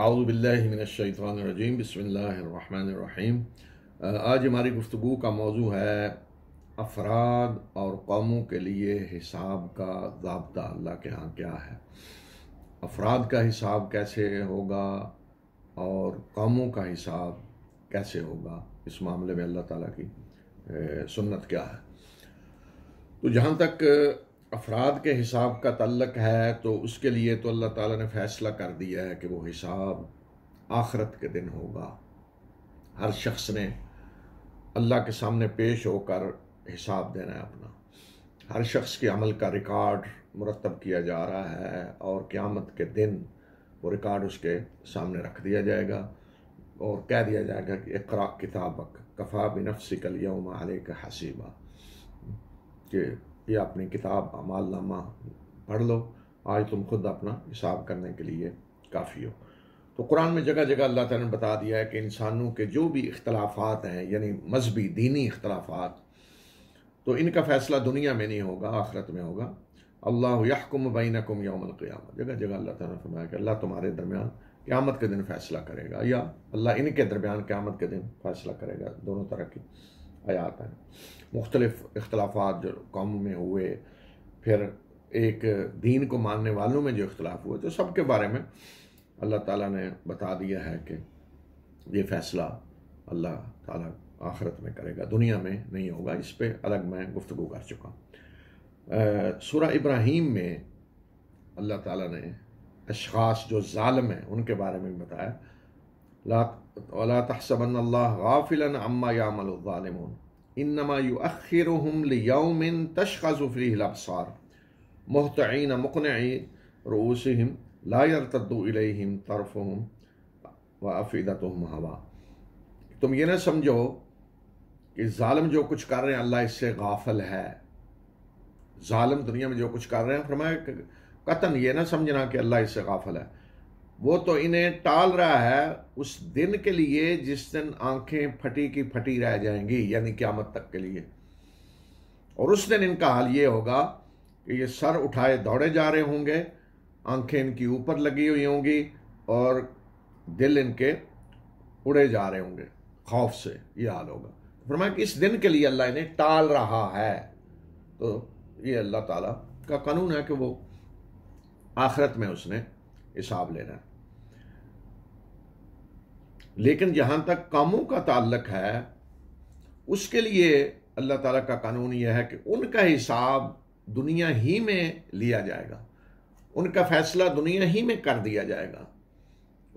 आउबिल्लिनशैतरजीम बसमीम आज हमारी गुफ्तु का मौजू है अफराद और कौमों के लिए हिसाब का जबता अल्लाह के यहाँ क्या है अफराद का हिसाब कैसे होगा और कौमों का हिसाब कैसे होगा इस मामले में अल्लाह ताला की सुन्नत क्या है तो जहाँ तक अफराद के हिसाब का तल्लक है तो उसके लिए तो अल्लाह ताला ने फैसला कर दिया है कि वो हिसाब आखरत के दिन होगा हर शख्स ने अल्लाह के सामने पेश होकर हिसाब देना है अपना हर शख्स के अमल का रिकॉर्ड मुरतब किया जा रहा है और क़्यामत के दिन वो रिकॉर्ड उसके सामने रख दिया जाएगा और कह दिया जाएगा कि एक किताबक कफ़ा बिनफ़ सिकल आल का हसीबा कि या अपनी किताब अमाल नामा पढ़ लो आज तुम खुद अपना हिसाब करने के लिए काफ़ी हो तो कुरान में जगह जगह अल्लाह ताला ने बता दिया है कि इंसानों के जो भी इख्तलाफात हैं यानी मजहबी दीनी इख्तलाफात तो इनका फ़ैसला दुनिया में नहीं होगा आखरत में होगा अल्लाह यहकुम बैनकुम यौमक़ियामत जगह जगह अल्लाह ताला ने फरमाया कि अल्लाह तुम्हारे दरमियान क़्यामत के दिन फ़ैसला करेगा या अल्लाह इनके दरमियान क़्यामत के दिन फ़ैसला करेगा दोनों तरह की हयात हैं मुख्तलिफ इख्लाफात जो कौम में हुए फिर एक दीन को मानने वालों में जो इख्तलाफ हुए तो सब के बारे में अल्लाह ताला ने बता दिया है कि ये फ़ैसला अल्लाह ताला आखरत में करेगा दुनिया में नहीं होगा इस पर अलग मैं गुफ्तु कर चुका हूँ शुरा इब्राहिम में अल्लाह ताला ने अशास जो ालम हैं उनके बारे में भी बताया तहसबन गाफिलन मकन रऊसम लायर हवा तुम ये ना समझो कि ालम जो कुछ कर रहे हैं अल्लाह इससे गाफल है ालम दुनिया में जो कुछ कर रहे हैं फरमाए कतन ये ना समझना कि अल्लाह इससे गाफल है वो तो इन्हें टाल रहा है उस दिन के लिए जिस दिन आंखें फटी की फटी रह जाएंगी यानी क्यामत तक के लिए और उस दिन इनका हाल ये होगा कि ये सर उठाए दौड़े जा रहे होंगे आंखें इनकी ऊपर लगी हुई होंगी और दिल इनके उड़े जा रहे होंगे खौफ से ये हाल होगा फरमाया कि इस दिन के लिए अल्लाह इन्हें टाल रहा है तो ये अल्लाह ताला का कानून है कि वो आखरत में उसने हिसाब लेना है लेकिन जहां तक कामों का ताल्लक है उसके लिए अल्लाह ताला का कानून यह है कि उनका हिसाब दुनिया ही में लिया जाएगा उनका फैसला दुनिया ही में कर दिया जाएगा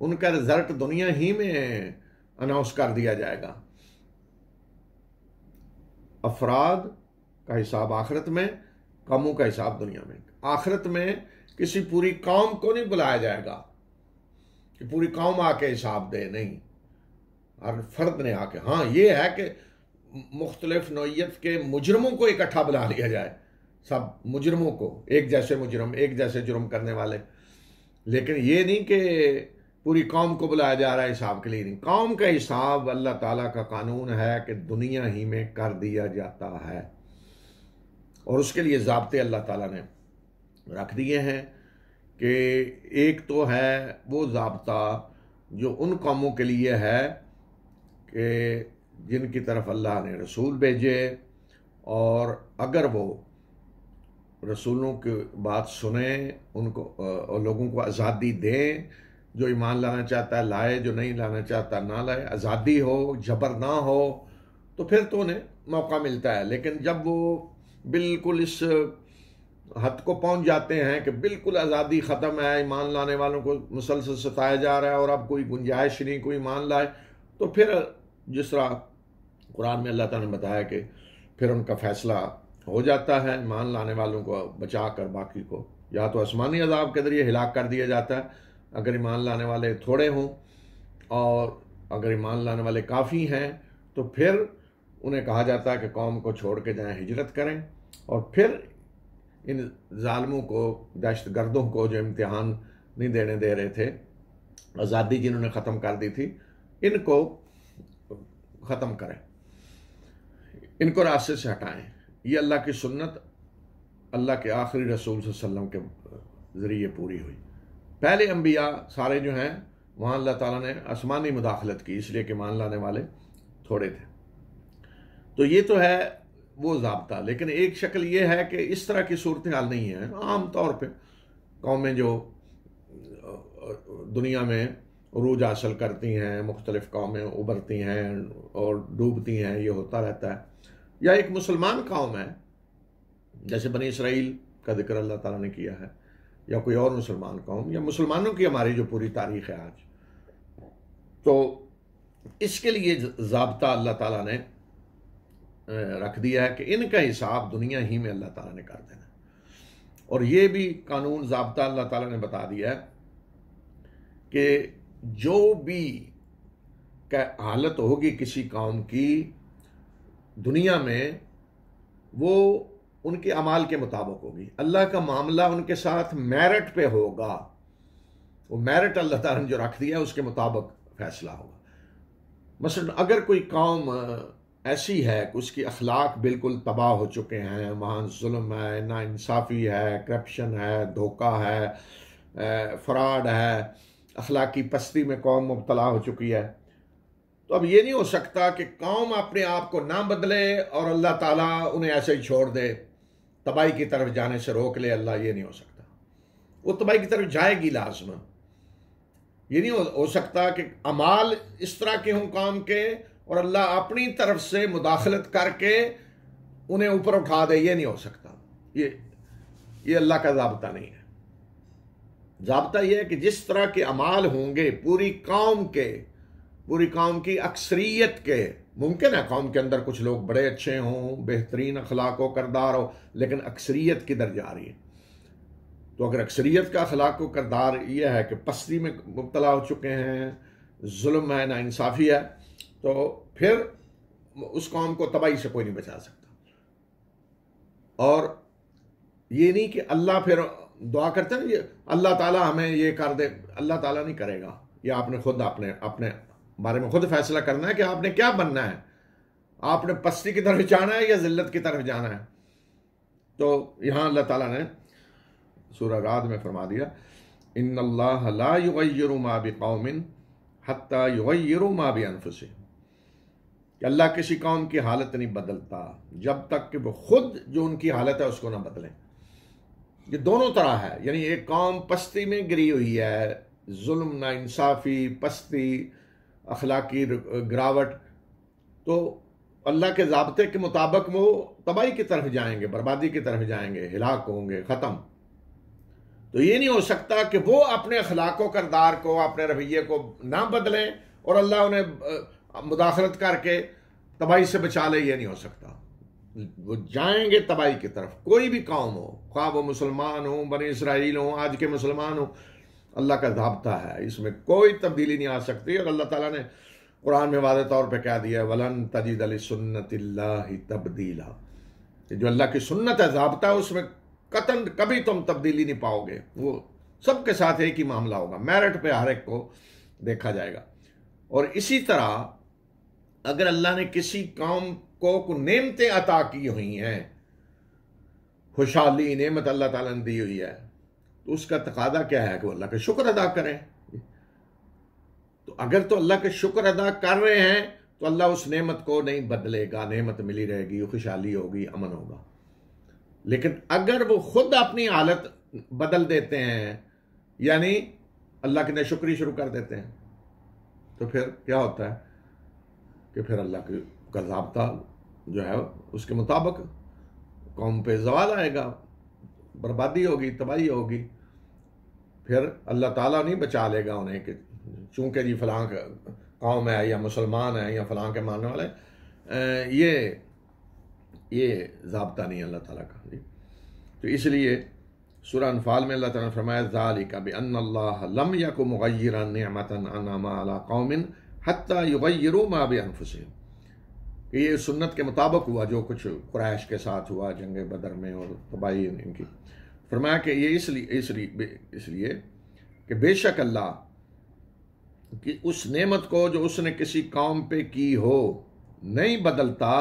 उनका रिजल्ट दुनिया ही में अनाउंस कर दिया जाएगा अफराद का हिसाब आखरत में कामों का हिसाब दुनिया में आखरत में किसी पूरी कौम को नहीं बुलाया जाएगा कि पूरी कौम आके हिसाब दे नहीं हर फर्द ने आके हाँ ये है कि मुख्तलिफ नोयत के मुजरमों को इकट्ठा बना लिया जाए सब मुजरमों को एक जैसे मुजरम एक जैसे जुर्म करने वाले लेकिन ये नहीं कि पूरी कौम को बुलाया जा रहा है हिसाब के लिए नहीं कौम का हिसाब अल्लाह ताला का कानून है कि दुनिया ही में कर दिया जाता है और उसके लिए जबते अल्लाह ताला ने रख दिए हैं कि एक तो है वो जबता जो उन कौमों के लिए है कि जिनकी तरफ अल्लाह ने रसूल भेजे और अगर वो रसूलों की बात सुने उनको और लोगों को आज़ादी दें जो ईमान लाना चाहता है लाए जो नहीं लाना चाहता ना लाए आज़ादी हो जबर ना हो तो फिर तो उन्हें मौका मिलता है लेकिन जब वो बिल्कुल इस हद को पहुंच जाते हैं कि बिल्कुल आज़ादी ख़त्म है ईमान लाने वालों को मुसलसल सताया जा रहा है और अब कोई गुंजाइश नहीं कोई ईमान लाए तो फिर जिस तरह कुरान में अल्लाह ताला ने बताया कि फिर उनका फैसला हो जाता है ईमान लाने वालों को बचा कर बाकी को या तो आसमानी अजाब के ज़रिए हिला कर दिया जाता है अगर ईमान लाने वाले थोड़े हों और अगर ईमान लाने वाले काफ़ी हैं तो फिर उन्हें कहा जाता है कि कौम को छोड़ के जाएँ हिजरत करें और फिर इन ालमों को दहशत गर्दों को जो इम्तहान नहीं देने दे रहे थे आज़ादी जिन्होंने ख़त्म कर दी थी इनको ख़त्म करें इनको रास्ते से हटाएं ये अल्लाह की सुन्नत अल्लाह के आखिरी रसूल वसल्लम के ज़रिए पूरी हुई पहले अम्बिया सारे जो हैं वहाँ अल्लाह ताला ने आसमानी मुदाखलत की इसलिए कि मान लाने वाले थोड़े थे तो ये तो है वो जबता लेकिन एक शक्ल ये है कि इस तरह की सूरत हाल नहीं है आम तौर पे कौमें जो दुनिया में रूज हासिल करती हैं मुख्तलिफ़ कौमें उभरती हैं और डूबती हैं ये होता रहता है या एक मुसलमान कौम है जैसे बनी इसराइल का जिक्र अल्लाह ताला ने किया है या कोई और मुसलमान कौम या मुसलमानों की हमारी जो पूरी तारीख है आज तो इसके लिए जबता अल्लाह ताला ने रख दिया है कि इनका हिसाब दुनिया ही में अल्लाह ताला ने कर देना और ये भी कानून जबता अल्लाह ताला ने बता दिया है कि जो भी हालत होगी किसी कौम की दुनिया में वो उनके अमाल के मुताबिक होगी अल्लाह का मामला उनके साथ मेरिट पे होगा वो मेरिट अल्लाह ताला ने जो रख दिया है उसके मुताबिक फैसला होगा मसलन अगर कोई कौम ऐसी है कि उसकी अखलाक बिल्कुल तबाह हो चुके हैं वहाँ जुल्म है नाानसाफ़ी है करप्शन है धोखा है फ्रॉड है अखलाकी पस्ती में कौम मुबतला हो चुकी है तो अब ये नहीं हो सकता कि कौम अपने आप को ना बदले और अल्लाह ताला उन्हें ऐसे ही छोड़ दे तबाही की तरफ जाने से रोक ले अल्लाह ये नहीं हो सकता वो तबाही की तरफ जाएगी लाजमन ये नहीं हो, हो सकता कि अमाल इस तरह के हों कौम के और अल्लाह अपनी तरफ से मुदाखलत करके उन्हें ऊपर उठा दे ये नहीं हो सकता ये ये अल्लाह का जबता नहीं है जबता यह है कि जिस तरह के अमाल होंगे पूरी कौम के पूरी कौम की अक्सरियत के मुमकिन है कौम के अंदर कुछ लोग बड़े अच्छे हों बेहतरीन अखलाक व करदार हो लेकिन अक्सरियत किधर जा रही है तो अगर अक्सरियत का अखलाक व करदार यह है कि पस्ती में मुबतला हो चुके हैं जुल्म है ना इंसाफ़ी है तो फिर उस कौम को तबाही से कोई नहीं बचा सकता और ये नहीं कि अल्लाह फिर दुआ करते ना ये अल्लाह ताला हमें ये कर दे अल्लाह ताला नहीं करेगा ये आपने खुद अपने अपने बारे में खुद फैसला करना है कि आपने क्या बनना है आपने पस्ती की तरफ जाना है या जिल्लत की तरफ जाना है तो यहाँ अल्लाह ताला ने सूरह में फरमा दिया इन अल्लाह ला युगैरु मा बि कौमिन हत्ता मा कि अल्लाह किसी कौम की हालत नहीं बदलता जब तक कि वो खुद जो उनकी हालत है उसको ना बदलें ये दोनों तरह है यानी एक कौम पस्ती में गिरी हुई है जुल्म इंसाफी पस्ती अखलाकी गिरावट तो अल्लाह के जबते के मुताबिक वो तबाही की तरफ जाएंगे बर्बादी की तरफ जाएंगे हिलाक होंगे ख़त्म तो ये नहीं हो सकता कि वो अपने अखलाक करदार को अपने रवैये को ना बदलें और अल्लाह उन्हें मुदाखलत करके तबाही से बचा ले ये नहीं हो सकता वो जाएंगे तबाही की तरफ कोई भी कौम हो ख्वा वो मुसलमान हो बने इसराइल हो आज के मुसलमान हो अल्लाह का जबता है इसमें कोई तब्दीली नहीं आ सकती और अल्लाह ताला ने कुरान में वादे तौर पे कह दिया वलन तजीद अली सुन्नत तब्दीला जो अल्लाह की सुन्नत है जबता है उसमें कतन कभी तुम तब्दीली नहीं पाओगे वो सबके साथ एक ही मामला होगा मेरिट पे हर एक को देखा जाएगा और इसी तरह अगर अल्लाह ने किसी कौम को नेमतें अता की हुई हैं खुशहाली नेमत अल्लाह ताला ने दी हुई है तो उसका तकादा क्या है कि अल्लाह का शुक्र अदा करें तो अगर तो अल्लाह का शुक्र अदा कर रहे हैं तो अल्लाह उस नेमत को नहीं बदलेगा नेमत मिली रहेगी खुशहाली होगी अमन होगा लेकिन अगर वो खुद अपनी हालत बदल देते हैं यानी अल्लाह की नशुक्री शुरू कर देते हैं तो फिर क्या होता है कि फिर अल्लाह के का जबता जो है उसके मुताबिक कौम पे जवाल आएगा बर्बादी होगी तबाही होगी फिर अल्लाह ताला नहीं बचा लेगा उन्हें कि चूँकि जी फलां कौम है या मुसलमान है या फलां के मानने वाले ये ये जबता नहीं अल्लाह ताला का जी तो इसलिए सूरह अनफाल में अल्लाह ताला ने फरमाया ज़ालिका बि अन अल्लाह लम यकु मुगय्यिरन निअमतन अनअमा अला कौमिन हत्या युगयरू माँ भी ये सुन्नत के मुताबिक हुआ जो कुछ क्रैश के साथ हुआ जंग बदर में और तबाही इनकी फरमाया कि ये इसलिए इसलिए इसलिए कि बेशक अल्लाह कि उस नेमत को जो उसने किसी कौम पे की हो नहीं बदलता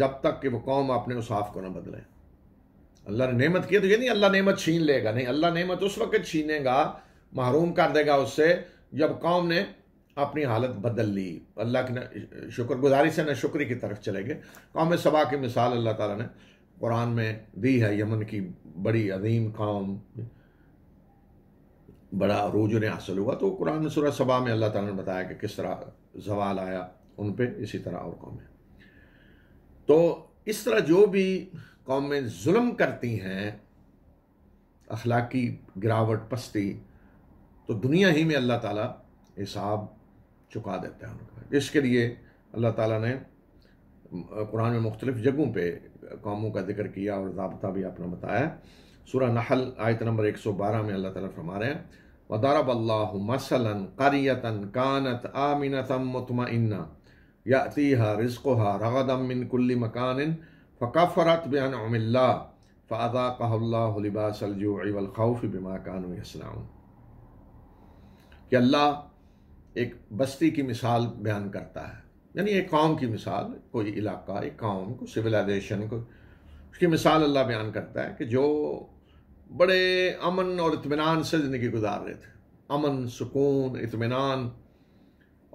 जब तक कि वो कौम अपने उसाफ को ना बदले अल्लाह ने नेमत की तो ये नहीं अल्लाह नेमत छीन लेगा नहीं अल्लाह नेमत उस वक्त छीनेगा महरूम कर देगा उससे जब कौम ने अपनी हालत बदल ली अल्लाह की शुक्र गुजारी से न शुक्र की तरफ चले गए कौम सबा की मिसाल अल्लाह ताला ने कुरान में दी है यमन की बड़ी अजीम कौम बड़ा अरूज उन्हें हासिल हुआ तो कुरान में सूरह सबा में अल्लाह ताला ने बताया कि किस तरह जवाल आया उन पर इसी तरह और कौमें तो इस तरह जो भी कौमें जुल्म करती हैं अखलाकी गिरावट पस्ती तो दुनिया ही में अल्लाह ताला हिसाब चुका देते हैं उनका इसके लिए अल्लाह ताला ने कुरान में मुख्तलिफ जगहों पे कौमों का जिक्र किया और जबता भी आपने बताया सूरह नहल आयत नंबर 112 में अल्लाह ताला फरमा रहे हैं वदारब अल्लाह मसलन करियतन कानत आमिनता मुतमइन्ना यातीहा रिज़्क़ुहा रगदम मिन कुल्ली मकान फ़कफ़रत बिअनउमिल्लाह फ़अज़ाक़हल्लाहु लिबासल जू'i वल खौफ़ बिमा कानू यसनाउन कि अल्लाह एक बस्ती की मिसाल बयान करता है यानी एक कौम की मिसाल कोई इलाका एक कौम को सिविलाइजेशन को उसकी मिसाल अल्लाह बयान करता है कि जो बड़े अमन और इतमान से ज़िंदगी गुजार रहे थे अमन सुकून इतमान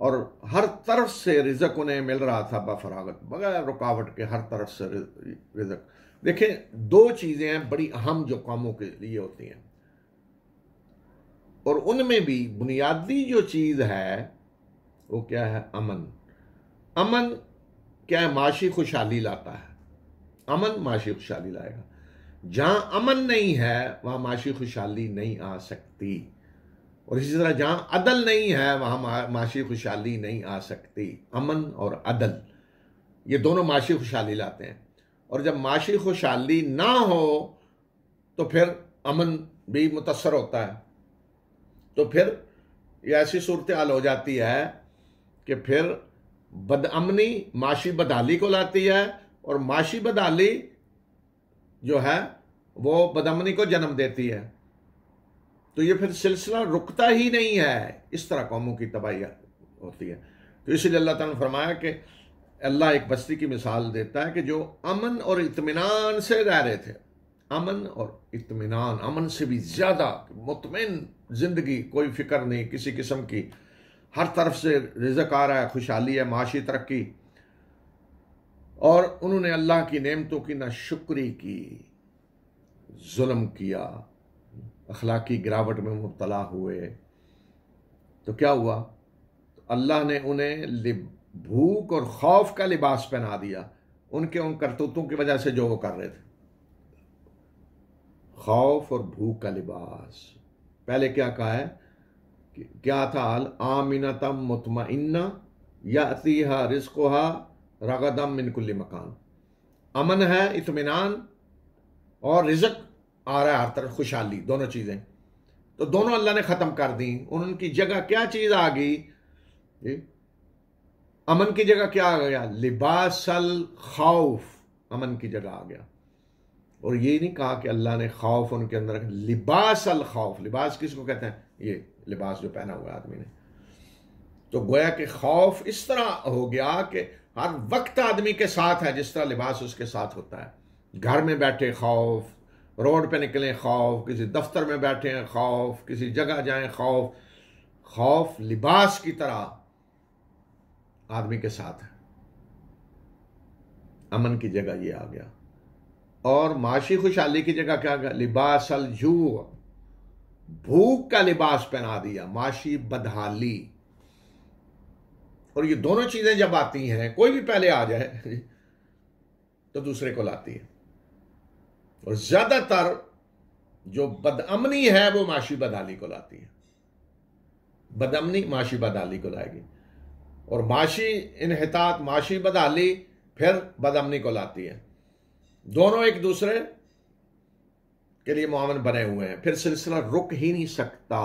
और हर तरफ से रिजक उन्हें मिल रहा था बफरागत बगैर रुकावट के हर तरफ से रिजक देखें दो चीज़ें बड़ी अहम जो कौमों के लिए होती हैं और उनमें भी बुनियादी जो चीज़ है वो क्या है अमन अमन क्या है माशी खुशहाली लाता है अमन माशी खुशहाली लाएगा जहां अमन नहीं है वहां माशी खुशहाली नहीं आ सकती और इसी तरह जहां अदल नहीं है वहां माशी खुशहाली नहीं आ सकती अमन और अदल ये दोनों माशी खुशहाली लाते हैं और जब माशी खुशहाली ना हो तो फिर अमन भी मुतासर होता है तो फिर ऐसी सूरत हाल हो जाती है कि फिर बदअमनी माशी बदहाली को लाती है और माशी बदहाली जो है वो बदअमनी को जन्म देती है तो ये फिर सिलसिला रुकता ही नहीं है इस तरह कौमों की तबाही होती है तो इसलिए अल्लाह ताला ने फरमाया कि अल्लाह एक बस्ती की मिसाल देता है कि जो अमन और इतमान से रह रहे थे अमन और इतमान अमन से भी ज़्यादा मुतमिन ज़िंदगी कोई फिक्र नहीं किसी किस्म की हर तरफ से रिजक आ रहा है खुशहाली है माशी तरक्की और उन्होंने अल्लाह की नेमतों की ना शुक्री की जुल्म किया अखलाकी गिरावट में मुबतला हुए तो क्या हुआ तो अल्लाह ने उन्हें भूख और खौफ का लिबास पहना दिया उनके उन करतूतों की वजह से जो वो कर रहे थे खौफ और भूख का लिबास पहले क्या कहा है क्या था अल आमिनतम मुतमइन्ना या अतीहा रिस्कोहा रगदम मिनकुल्ली मकान अमन है इतमान और रिजक आ रहा है हर तरफ खुशहाली दोनों चीज़ें तो दोनों अल्लाह ने ख़त्म कर दी उनकी जगह क्या चीज़ आ गई अमन की जगह क्या आ गया लिबासल खौफ अमन की जगह आ गया और ये नहीं कहा कि अल्लाह ने खौफ उनके अंदर रखा लिबास अल खौफ लिबास किसको कहते हैं ये लिबास जो पहना हुआ आदमी ने तो गोया कि खौफ इस तरह हो गया कि हर वक्त आदमी के साथ है जिस तरह लिबास उसके साथ होता है घर में बैठे खौफ रोड पे निकले खौफ किसी दफ्तर में बैठे हैं खौफ किसी जगह जाए खौफ खौफ लिबास की तरह आदमी के साथ है अमन की जगह ये आ गया और माशी खुशहाली की जगह क्या कहा लिबास अल जू भूख का लिबास पहना दिया माशी बदहाली और ये दोनों चीजें जब आती हैं कोई भी पहले आ जाए तो दूसरे को लाती है और ज्यादातर जो बदअमनी है वो माशी बदहाली को लाती है बदमनी माशी बदहाली को लाएगी और माशी इनहतात माशी बदहाली फिर बदमनी को लाती है दोनों एक दूसरे के लिए मामन बने हुए हैं फिर सिलसिला रुक ही नहीं सकता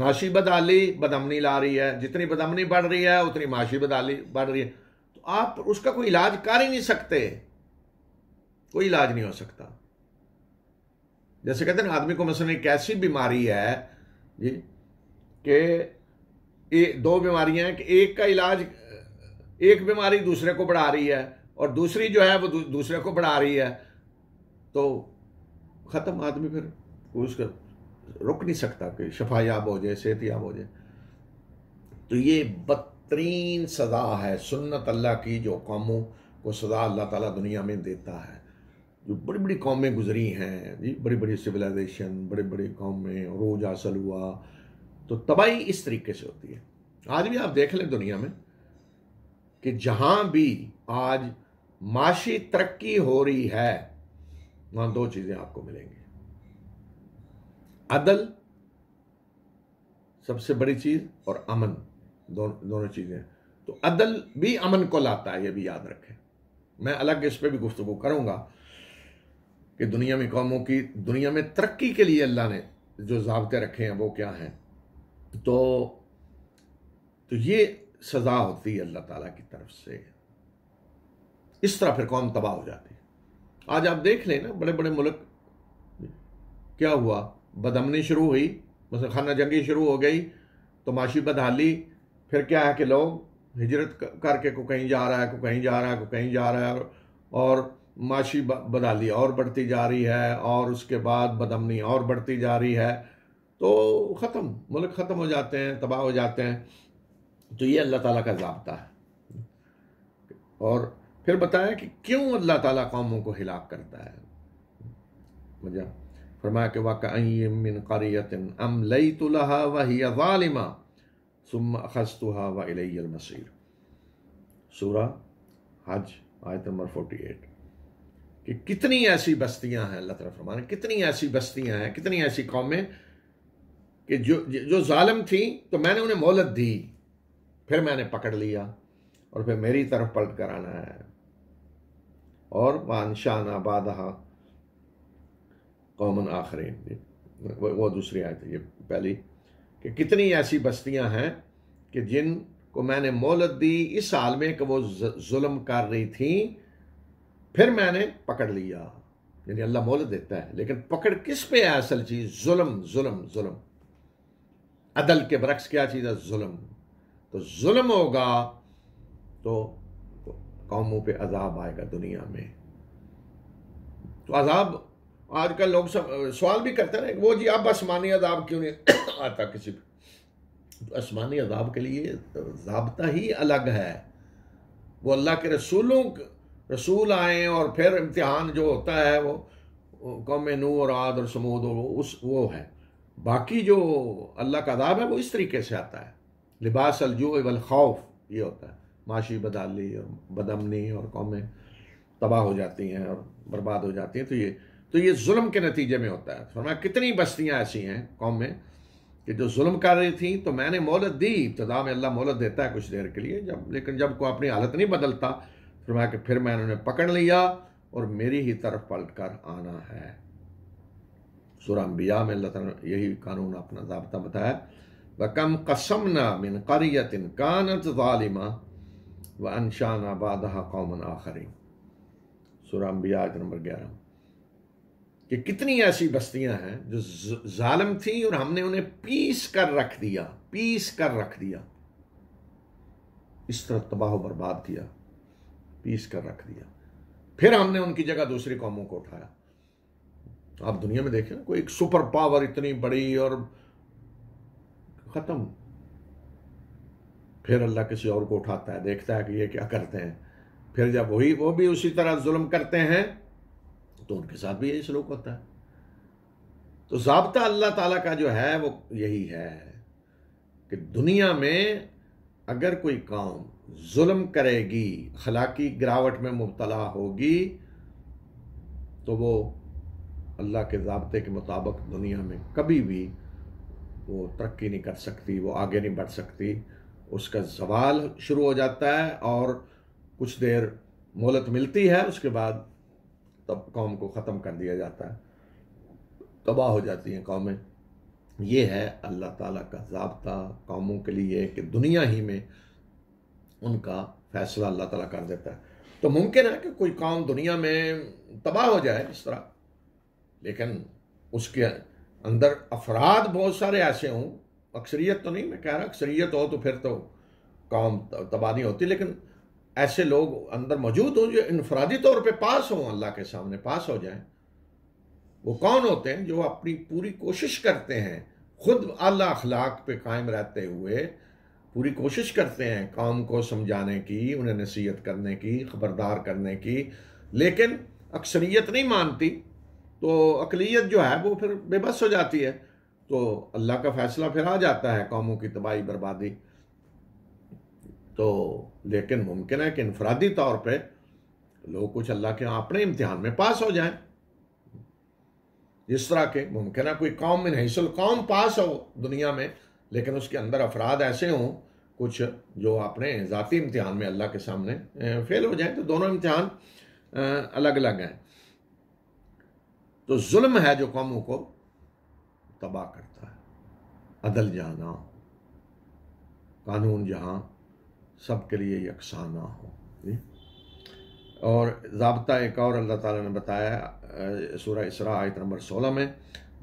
माशी बदाली बदमनी ला रही है जितनी बदमनी बढ़ रही है उतनी माशी बदाली बढ़ रही है तो आप उसका कोई इलाज कर ही नहीं सकते कोई इलाज नहीं हो सकता जैसे कहते हैं ना आदमी को मसलन एक ऐसी बीमारी है जी के ए, दो बीमारियां हैं कि एक का इलाज एक बीमारी दूसरे को बढ़ा रही है और दूसरी जो है वो दू, दूसरे को बढ़ा रही है तो ख़त्म आदमी फिर उसका रुक नहीं सकता कि शफायाब हो जाए सेहत याब हो जाए तो ये बदतरीन सज़ा है सुन्नत अल्लाह की जो कौमों को सज़ा अल्लाह ताला दुनिया में देता है जो बड़ी बड़ी कौमें गुजरी हैं जी बड़ी बड़ी सिविलाइजेशन बड़े बड़े कौमें रोज हासिल हुआ तो तबाही इस तरीके से होती है आज भी आप देख लें दुनिया में कि जहाँ भी आज माशी तरक्की हो रही है वहां दो चीजें आपको मिलेंगी अदल सबसे बड़ी चीज और अमन दोनों दोनों चीजें तो अदल भी अमन को लाता है ये भी याद रखें मैं अलग इस पर भी गुफ्तु करूंगा कि दुनिया में कौमों की दुनिया में तरक्की के लिए अल्लाह ने जो जबते रखे हैं वो क्या हैं तो तो ये सज़ा होती है अल्लाह ताला की तरफ से इस तरह फिर कौम तबाह हो जाती है आज आप देख लें ना बड़े बड़े मुल्क क्या हुआ बदमनी शुरू हुई मसल खाना जंगी शुरू हो गई तो माशी बदहाली फिर क्या है कि लोग हिजरत करके को कहीं जा रहा है को कहीं जा रहा है को कहीं जा रहा है और माशी बदहाली और बढ़ती जा रही है और उसके बाद बदमनी और बढ़ती जा रही है तो ख़त्म मुल्क ख़त्म हो जाते हैं तबाह हो जाते हैं तो ये अल्लाह ताला का जबता है और फिर बताया कि क्यों अल्लाह ताला कौमों को हिलाक करता है मुझे फरमाया कि वाकमिन करियतिन अम लहा वही वालिमा सुम अखस्तुहा व मसीर सूरा हज आयत नंबर फोर्टी एट कि कितनी ऐसी बस्तियां हैं अल्लाह तरफ फरमान कितनी ऐसी बस्तियां हैं कितनी ऐसी कौमें कि जो जो जालिम थी तो मैंने उन्हें मोहलत दी फिर मैंने पकड़ लिया और फिर मेरी तरफ पलट कर आना है और वानशान बादहा कॉमन आखरे वो दूसरी आयत ये पहली कि कितनी ऐसी बस्तियां हैं कि जिन को मैंने मोहलत दी इस साल में कि वो जुल्म कर रही थी फिर मैंने पकड़ लिया यानी अल्लाह मोहलत देता है लेकिन पकड़ किस पे है असल चीज जुल्म जुल्म जुल्म अदल के बरक्स क्या चीज़ है जुल्म तो जुल्म होगा तो कौमों पे अजाब आएगा दुनिया में तो अजाब आजकल लोग सब सवाल भी करते हैं वो जी अब आसमानी अजाब क्यों नहीं आता किसी पर तो आसमानी अजाब के लिए तो जबता ही अलग है वो अल्लाह के रसूलों रसूल आए और फिर इम्तिहान जो होता है वो कौम नू और आद और समूद और उस वो है बाकी जो अल्लाह का अदाब है वो इस तरीके से आता है लिबास अलजू वल खौफ ये होता है माशी बदाली और बदमनी और कौमें तबाह हो जाती हैं और बर्बाद हो जाती हैं तो ये तो ये जुल्म के नतीजे में होता है फरमा कितनी बस्तियाँ ऐसी हैं कौम में कि जो जुल्म कर रही थी तो मैंने मोहलत दी इब्तदा में अल्लाह मोहलत देता है कुछ देर के लिए जब लेकिन जब कोई अपनी हालत नहीं बदलता फरमा कि फिर मैंने उन्हें पकड़ लिया और मेरी ही तरफ पलट कर आना है सुरम्बिया में अल्लाह यही कानून अपना जबता बताया व कम कसम ना मिन करियत कानत ालिमा व अनशान आबादहा कौमन आखरी सुरम्बिया नंबर ग्यारह कि कितनी ऐसी बस्तियां हैं जो जालम थी और हमने उन्हें पीस कर रख दिया पीस कर रख दिया इस तरह तबाह बर्बाद किया पीस कर रख दिया फिर हमने उनकी जगह दूसरी कौमों को उठाया आप दुनिया में देखें कोई एक सुपर पावर इतनी बड़ी और खत्म फिर अल्लाह किसी और को उठाता है देखता है कि ये क्या करते हैं फिर जब वही वो भी उसी तरह जुल्म करते हैं तो उनके साथ भी यही सलूक होता है तो जबता अल्लाह ताला का जो है वो यही है कि दुनिया में अगर कोई काम जुल्म करेगी खलाकी गिरावट में मुबतला होगी तो वो अल्लाह के जबते के मुताबिक दुनिया में कभी भी वो तरक्की नहीं कर सकती वो आगे नहीं बढ़ सकती उसका सवाल शुरू हो जाता है और कुछ देर मोहलत मिलती है उसके बाद तब कौम को ख़त्म कर दिया जाता है तबाह हो जाती हैं कौमें ये है अल्लाह ताला का जबता कौमों के लिए कि दुनिया ही में उनका फैसला अल्लाह ताला कर देता है तो मुमकिन है कि कोई कौम दुनिया में तबाह हो जाए इस तरह लेकिन उसके अंदर अफराद बहुत सारे ऐसे हों अक्सरियत तो नहीं मैं कह रहा अक्सरियत हो तो फिर तो कौम तबाह नहीं होती लेकिन ऐसे लोग अंदर मौजूद हों जो इनफरादी तौर पे पास हों अल्लाह के सामने पास हो जाएं वो कौन होते हैं जो अपनी पूरी कोशिश करते हैं खुद अला अखलाक पे कायम रहते हुए पूरी कोशिश करते हैं कौम को समझाने की उन्हें नसीहत करने की खबरदार करने की लेकिन अक्सरियत नहीं मानती तो अकलीत जो है वो फिर बेबस हो जाती है तो अल्लाह का फैसला फिर आ जाता है कौमों की तबाही बर्बादी तो लेकिन मुमकिन है कि इनफरादी तौर पर लोग कुछ अल्लाह के अपने इम्तिहान में पास हो जाएं इस तरह के मुमकिन है कोई कौम में नहीं कौम पास हो दुनिया में लेकिन उसके अंदर अफराद ऐसे हों कुछ जो अपने ज़ाती इम्तिहान में अल्लाह के सामने फेल हो जाए तो दोनों इम्तिहान अलग अलग हैं तो जुल्म है जो कौमों को तबाह करता है अदल हो कानून जहाँ सब के लिए यकसाना हो जी? और जबता एक और अल्लाह ताला ने बताया सूरह इसरा आयत नंबर सोलह में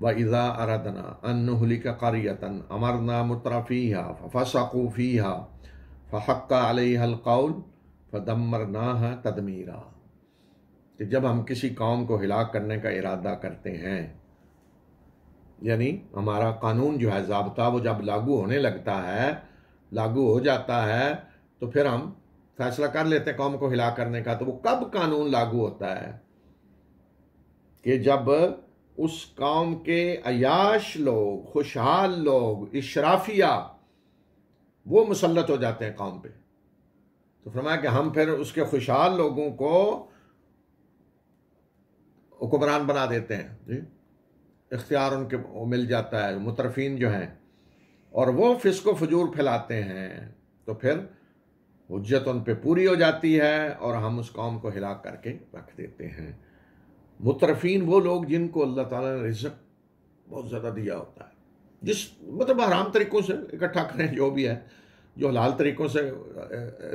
व इज़ा अरदना अनहली का कारियतन अमरना मुतरफ़ीहा फ़सकूफ़ीहा फ़हक्का ना है तदमीरा कि जब हम किसी कौम को हिला करने का इरादा करते हैं यानी हमारा कानून जो है जबता वो जब लागू होने लगता है लागू हो जाता है तो फिर हम फैसला कर लेते हैं कौम को हिला करने का तो वो कब कानून लागू होता है कि जब उस कौम के अयाश लोग खुशहाल लोग इशराफिया वो मुसलत हो जाते हैं कौम पे तो फरमाया कि हम फिर उसके खुशहाल लोगों को हुक्मरान बना देते हैं जी इख्तियार उनके मिल जाता है मुतरफिन जो हैं और वो फिसको फजूर फैलाते हैं तो फिर हजत उन पर पूरी हो जाती है और हम उस कौम को हिला करके रख देते हैं मुतरफीन वो लोग जिनको अल्लाह ताला ने रिजक बहुत ज़्यादा दिया होता है जिस मतलब हराम तरीक़ों से इकट्ठा करें जो भी है जो हलाल तरीक़ों से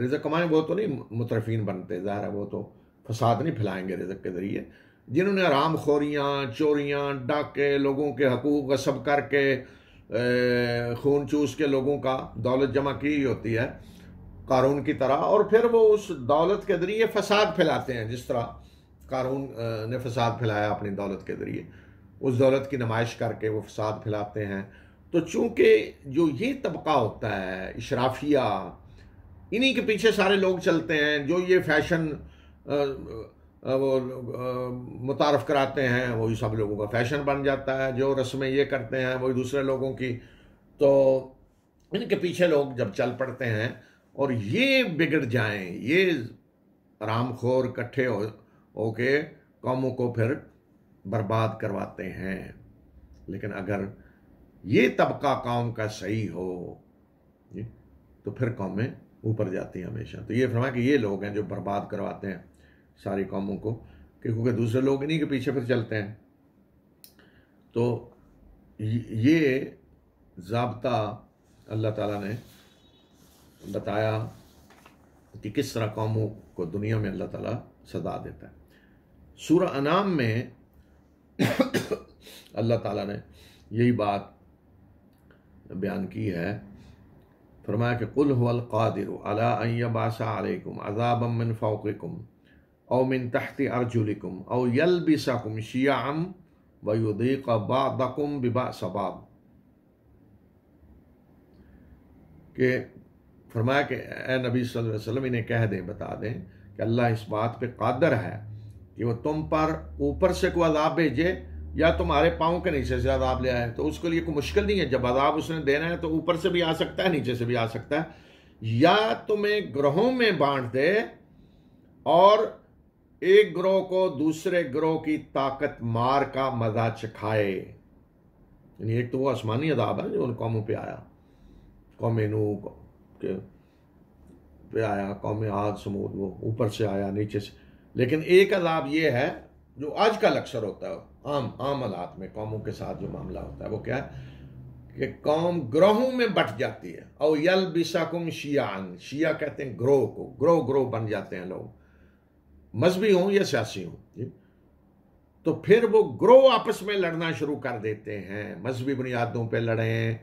रिजक कमाएं वो तो नहीं मुतरफीन बनते ज़ाहिर है वो तो फसाद नहीं फैलाएंगे रिजक के ज़रिए जिन्होंने आराम खोरियाँ चोरियाँ डाके लोगों के हकूक सब करके खून चूस के लोगों का दौलत जमा की होती है कारून की तरह और फिर वो उस दौलत के ज़रिए फसाद फैलाते हैं जिस तरह कानून ने फसाद फैलाया अपनी दौलत के ज़रिए उस दौलत की नमाइश करके वो फसाद फैलाते हैं तो चूंकि जो ये तबका होता है इशराफिया इन्हीं के पीछे सारे लोग चलते हैं जो ये फैशन वो मुतारफ़ कराते हैं वही सब लोगों का फैशन बन जाता है जो रस्में ये करते हैं वही दूसरे लोगों की तो इनके पीछे लोग जब चल पड़ते हैं और ये बिगड़ जाएं ये रामखोर इकट्ठे हो होके कौमों को फिर बर्बाद करवाते हैं लेकिन अगर ये तबका कौम का सही हो तो फिर कौमें ऊपर जाती हैं हमेशा तो ये फरमा कि ये लोग हैं जो बर्बाद करवाते हैं सारी कौमों को क्योंकि दूसरे लोग इन्हीं के पीछे फिर चलते हैं तो ये जबता अल्लाह ताला ने बताया कि किस तरह कौमों को दुनिया में अल्लाह ताला सदा देता है सूर अनाम में अल्लाह ताला ने यही बात बयान की है फरमाया कि कुल हुल कादिर अला बासा अलैकुम अजाबम मिन फ़ौक़ुम औ मिन तहत अर्जुलिकुम औ यल बिसकुम शियाम वयुदीक बादकुम बिबा सबाब के फरमाया कि ए नबी सल्लल्लाहु अलैहि वसल्लम इन्हें कह दें बता दें कि अल्लाह इस बात पे कादर है कि वो तुम पर ऊपर से कोई अदाब भेजे या तुम्हारे पाँव के नीचे से अदाब ले आए तो उसके लिए कोई मुश्किल नहीं है जब अदाब उसने देना है तो ऊपर से भी आ सकता है नीचे से भी आ सकता है या तुम्हें ग्रहों में बांट दे और एक ग्रोह को दूसरे ग्रोह की ताकत मार का मजा चखाए यानी एक तो वो आसमानी अदाब है जो उन कौमों पे आया कौम नू के पे आया कौम आद समूद वो ऊपर से आया नीचे से लेकिन एक अदाब ये है जो आज का अक्सर होता है आम आम हालात में कौमों के साथ जो मामला होता है वो क्या है कि कौम ग्रोहों में बट जाती है और यल बिसाकुम शिया शिया कहते हैं ग्रोह को ग्रोह ग्रोह बन जाते हैं लोग मजहबी हों या सियासी हों तो फिर वो ग्रोह आपस में लड़ना शुरू कर देते हैं मजहबी बुनियादों पे लड़ें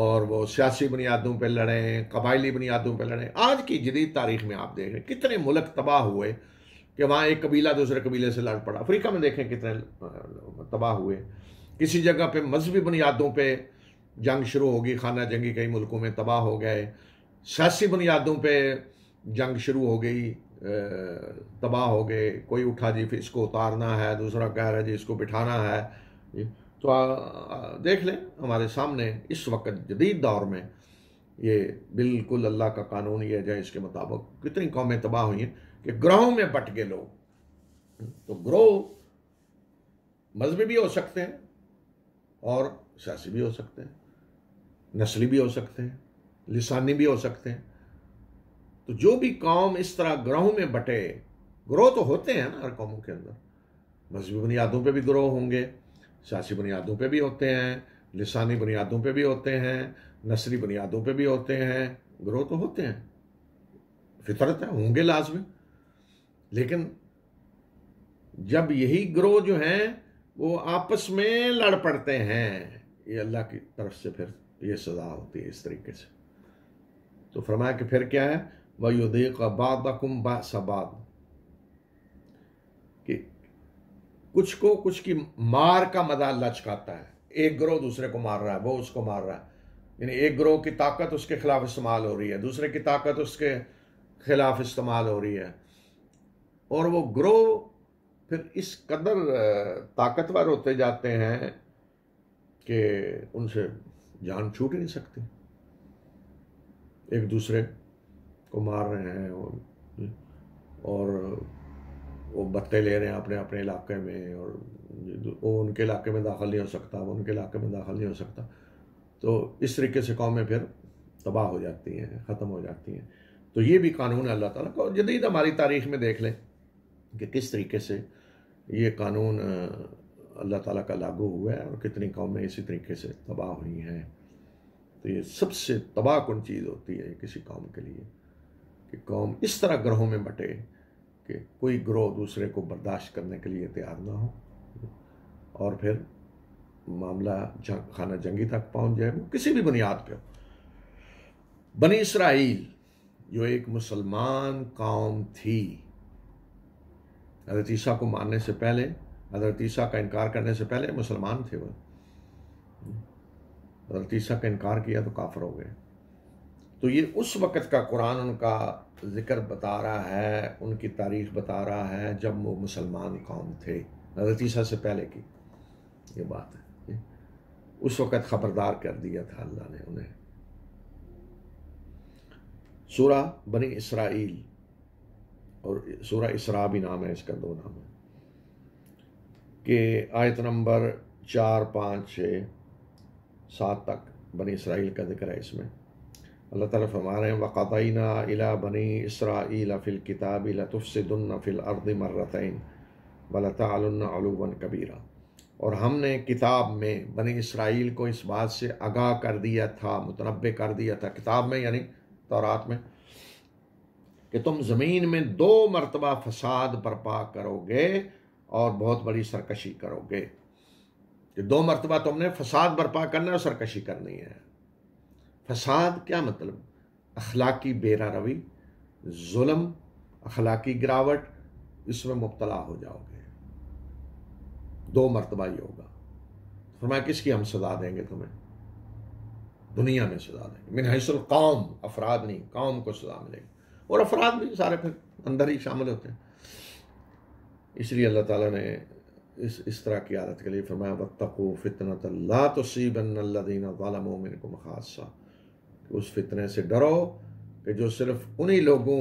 और वो सियासी बुनियादों पे लड़ें कबायली बुनियादों पे लड़ें आज की जदीद तारीख में आप देख रहे कितने मुल्क तबाह हुए कि वहाँ एक कबीला दूसरे कबीले से लड़ पड़ा अफ्रीका में देखें कितने तबाह हुए किसी जगह पे मजहबी बुनियादों पे जंग शुरू होगी खाना जंगी कई मुल्कों में तबाह हो गए सियासी बुनियादों पे जंग शुरू हो गई तबाह हो गए कोई उठा जी फिर इसको उतारना है दूसरा कह रहा है जी इसको बिठाना है तो आ, आ, देख लें हमारे सामने इस वक्त जदीद दौर में ये बिल्कुल अल्लाह का कानून ये है इसके मुताबिक कितनी कौमें तबाह हुई हैं कि ग्रहों में बट गए लोग तो ग्रोह मजहबी भी हो सकते हैं और सियासी भी हो सकते हैं नस्ली भी हो सकते हैं लिसानी भी हो सकते हैं तो जो भी कौम इस तरह ग्रहों में बटे ग्रोह तो होते हैं ना हर कौमों के अंदर मजहबी बुनियादों पे भी ग्रोह होंगे सियासी बुनियादों पे भी होते हैं लसानी बुनियादों पे भी होते हैं नसरी बुनियादों पे भी होते हैं ग्रोह तो होते हैं फितरत है होंगे लाजमी लेकिन जब यही ग्रोह जो हैं वो आपस में लड़ पड़ते हैं ये अल्लाह की तरफ से फिर ये सजा होती है इस तरीके से तो फरमाया कि फिर क्या है वयुदेक बादकुम कि कुछ को कुछ की मार का मदाल लचकाता है एक ग्रोह दूसरे को मार रहा है वो उसको मार रहा है यानी एक ग्रोह की ताकत उसके खिलाफ इस्तेमाल हो रही है दूसरे की ताकत उसके खिलाफ इस्तेमाल हो रही है और वो ग्रोह फिर इस कदर ताकतवर होते जाते हैं कि उनसे जान छूट नहीं सकते एक दूसरे को मार रहे हैं और वो बत्ते ले रहे हैं अपने अपने इलाके में और वो उनके इलाके में दाखिल नहीं हो सकता वो उनके इलाके में दाखिल नहीं हो सकता तो इस तरीके से कौमें फिर तबाह हो जाती हैं ख़त्म हो जाती हैं तो ये भी कानून है अल्लाह ताला का और जदीद हमारी तारीख में देख लें कि किस तरीके से ये कानून अल्लाह ताला का लागू हुआ है और कितनी कौमें इसी तरीके से तबाह हुई हैं तो ये सबसे तबाह कौन चीज़ होती है किसी कौम के लिए कि कौम इस तरह ग्रहों में बटे कि कोई ग्रोह दूसरे को बर्दाश्त करने के लिए तैयार ना हो और फिर मामला जंग खाना जंगी तक पहुंच जाए वो किसी भी बुनियाद पे हो बनी इसराइल जो एक मुसलमान कौम थी हजरत ईसा को मानने से पहले अदरतीसा ईसा का इनकार करने से पहले मुसलमान थे वह हम्म। अदरतीसा ईसा का इनकार किया तो काफर हो गए तो ये उस वक़्त का कुरान उनका ज़िक्र बता रहा है उनकी तारीख बता रहा है जब वो मुसलमान कौम थे नजरतीसा से पहले की ये बात है उस वक़्त ख़बरदार कर दिया था अल्लाह ने उन्हें सूरा बनी इसराइल और सूरा इसरा भी नाम है इसका दो नाम है कि आयत नंबर चार पाँच छः सात तक बनी इसराइल का जिक्र है इसमें अल्लाह ताला फरमा रहे हैं वक़ातना इला बनी इसराइल फ़िल किताब लतफ़सदन फ़िल अर्द मर्रतन वलतावन कबीरा और हमने किताब में बनी इसराइल को इस बात से आगाह कर दिया था मुतनबे कर दिया था किताब में यानी तौरात में कि तुम ज़मीन में दो मरतबा फसाद बरपा करोगे और बहुत बड़ी सरकशी करोगे कि दो मरतबा तुमने फसाद बरपा करना है और सरकशी करनी है फसाद क्या मतलब अखलाकी बेरा रवि जुल्म अखलाकी गिरावट इसमें मुबतला हो जाओगे दो मरतबा ही होगा फरमाया किसकी हम सजा देंगे तुम्हें दुनिया में सजा देंगे मिन हैसल कौम अफराद नहीं कौम को सजा मिलेगी और अफराद भी सारे फिर अंदर ही शामिल होते हैं इसलिए अल्लाह ताला ने इस इस तरह की आदत के लिए फरमाया बतको फितनत ला तो सीबन अल्लादीन वालमिन को खासा उस फितने से डरो कि जो सिर्फ उन्हीं लोगों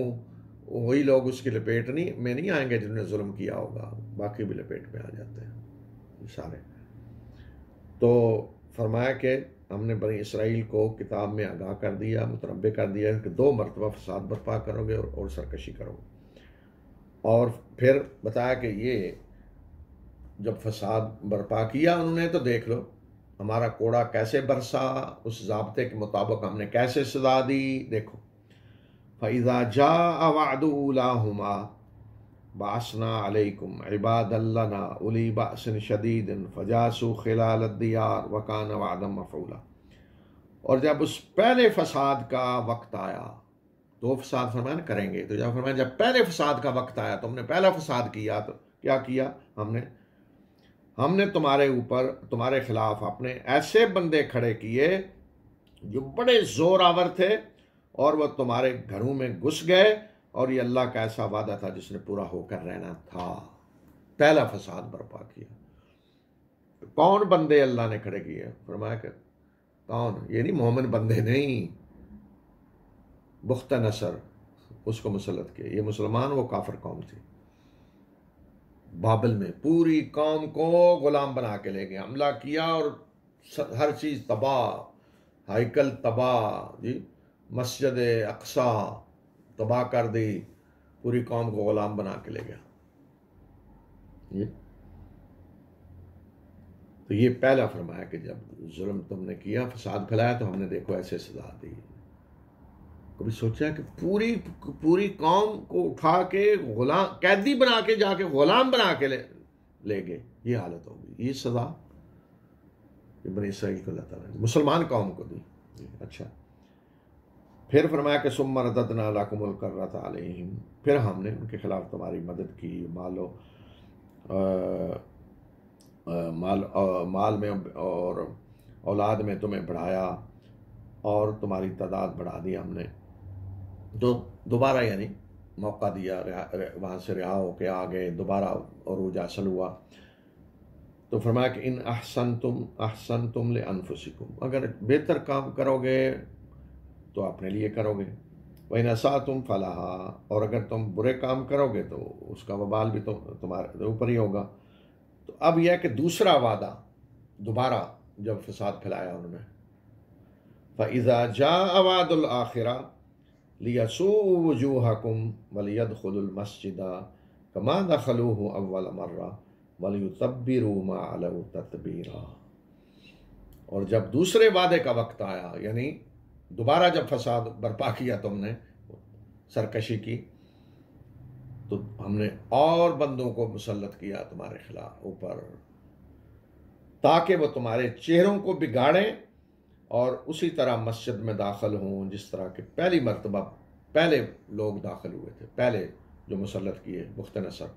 वही लोग उसकी लपेट नहीं में नहीं आएंगे जिन्होंने जुल्म किया होगा बाकी भी लपेट में आ जाते हैं सारे तो फरमाया कि हमने बनी इसराइल को किताब में आगाह कर दिया मुतरबे कर दिया कि दो मरतबा फसाद बर्पा करोगे और, और सरकशी करोगे और फिर बताया कि ये जब फसाद बर्पा किया उन्होंने तो देख लो हमारा कोड़ा कैसे बरसा उस जबते के मुताबिक हमने कैसे सजा दी देखो फ़ैज़ा जा अवादुला बासना अलैकुम इबादल्लना उली बासन शदीद फजासु खिलाल दियार वकान वादम मफूला और जब उस पहले फसाद का वक्त आया तो फसाद फरमान करेंगे तो जब फरमान जब पहले फसाद का वक्त आया तो हमने पहला फसाद किया तो क्या किया हमने हमने तुम्हारे ऊपर तुम्हारे खिलाफ अपने ऐसे बंदे खड़े किए जो बड़े जोरावर थे और वह तुम्हारे घरों में घुस गए और ये अल्लाह का ऐसा वादा था जिसने पूरा होकर रहना था पहला फसाद बर्पा किया कौन बंदे अल्लाह ने खड़े किए फरमाया कर कौन ये नहीं मोहम्मद बंदे नहीं बुख्त नसर उसको मुसलत किए ये मुसलमान वो काफर कौम थी बाबल में पूरी कौम को गुलाम बना के ले गए हमला किया और हर चीज़ तबाह हाइकल तबाह जी मस्जिद अक्सा तबाह कर दी पूरी कौम को गुलाम बना के ले गया ये तो ये पहला फरमाया कि जब जुल्म तुमने किया फसाद फैलाया तो हमने देखो ऐसे सजा दी कभी सोचा कि पूरी पूरी कौम को उठा के गुलाम कैदी बना के जाके गुलाम बना के ले ले गए ये हालत होगी ये सजा इबन इसराइल को अल्लाह मुसलमान कौम को दी अच्छा फिर फरमाया कि सुमर ददना लाकुमल कर रहा था फिर हमने उनके खिलाफ तुम्हारी मदद की मालो माल आ, माल में और औलाद में तुम्हें बढ़ाया और तुम्हारी तादाद बढ़ा दी हमने दो दोबारा यानी मौका दिया वहाँ से रिहा होके आ गए दोबारा अरूज हासिल हुआ तो फरमाया कि इन अहसन तुम अहसन तुम ले अनफुसिकुम अगर बेहतर काम करोगे तो अपने लिए करोगे वही नशा तुम फलाहा और अगर तुम बुरे काम करोगे तो उसका वबाल भी तुम तुम्हारे ऊपर ही होगा तो अब यह कि दूसरा वादा दोबारा जब फसाद फैलाया उन्होंने फ़ैज़ा जा अवादुल आखिरा लियसूजुहकुम वलियदखुलमस्जिदा कमा दखलूह अव्वल मर्रा वलियतब्बिरू मा और जब दूसरे वादे का वक्त आया यानी दोबारा जब फसाद बर्पा किया तुमने सरकशी की तो हमने और बंदों को मुसलत किया तुम्हारे खिलाफ ऊपर ताकि वो तुम्हारे चेहरों को बिगाड़ें और उसी तरह मस्जिद में दाखिल हों जिस तरह के पहली मरतबा पहले लोग दाखिल हुए थे पहले जो मुसलत किए मुख्त नसर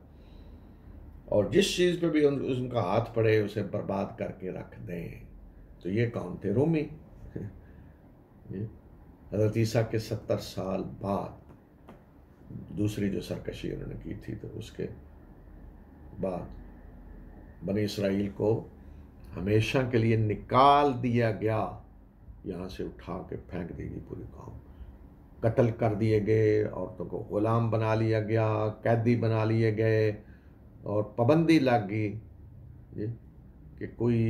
और जिस चीज़ पे भी उन, उनका हाथ पड़े उसे बर्बाद करके रख दें तो ये कौन थे रोमी रतीसा के सत्तर साल बाद दूसरी जो सरकशी उन्होंने की थी तो उसके बाद बनी इसराइल को हमेशा के लिए निकाल दिया गया यहाँ से उठा के फेंक देगी पूरी कौम कत्ल कर दिए गए औरतों को ग़ुलाम बना लिया गया कैदी बना लिए गए और पाबंदी लग गई कि कोई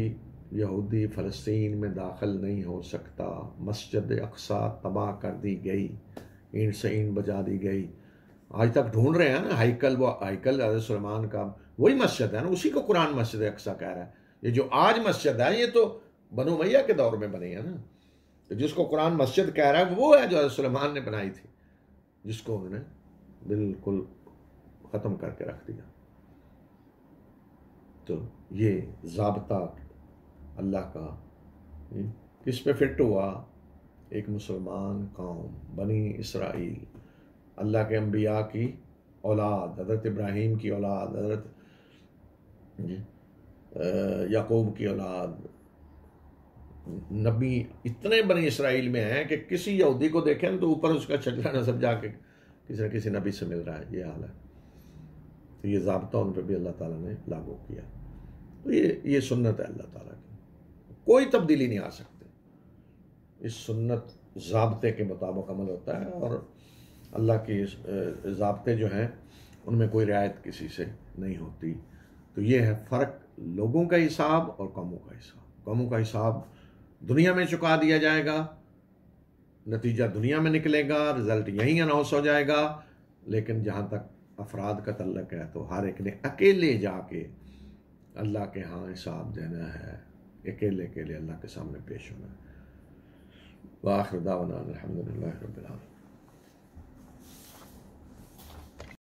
यहूदी फ़लस्तीन में दाखिल नहीं हो सकता मस्जिद अक्सा तबाह कर दी गई ईंट से ईंट बजा दी गई आज तक ढूंढ रहे हैं ना हाइकल वो हाइकल सलमान का वही मस्जिद है ना उसी को कुरान मस्जिद अक्सा कह रहा है ये जो आज मस्जिद है ये तो बनो मैया के दौर में बनी है ना जिसको कुरान मस्जिद कह रहा है वो है जो सलमान ने बनाई थी जिसको उन्होंने बिल्कुल ख़त्म करके रख दिया तो ये जबता अल्लाह का किस हम्म, पे फिट हुआ एक मुसलमान कौम बनी इसराइल अल्लाह के अम्बिया की औलाद हज़रत इब्राहिम की औलाद हज़रत हम्म, याकूब की औलाद नबी इतने बने इसराइल में हैं कि किसी यहूदी को देखें तो ऊपर उसका शक्ला न सब जाके किसी न किसी नबी से मिल रहा है ये हाल है तो ये जबता उन पर भी अल्लाह ताला ने लागू किया तो ये ये सुन्नत है अल्लाह ताला की कोई तब्दीली नहीं आ सकती इस सुन्नत जबते के मुताबिक अमल होता है और अल्लाह के जबते जो हैं उनमें कोई रियायत किसी से नहीं होती तो ये है फ़र्क लोगों का हिसाब और कौमों का हिसाब कौमों का हिसाब दुनिया में चुका दिया जाएगा नतीजा दुनिया में निकलेगा रिजल्ट यहीं अनाउंस हो जाएगा लेकिन जहाँ तक अफराद का तल्लक है तो हर एक ने अकेले जाके अल्लाह के यहाँ हिसाब देना है अकेले अकेले अल्लाह के सामने पेश होना है वाखरदावन अलहमदिल्ला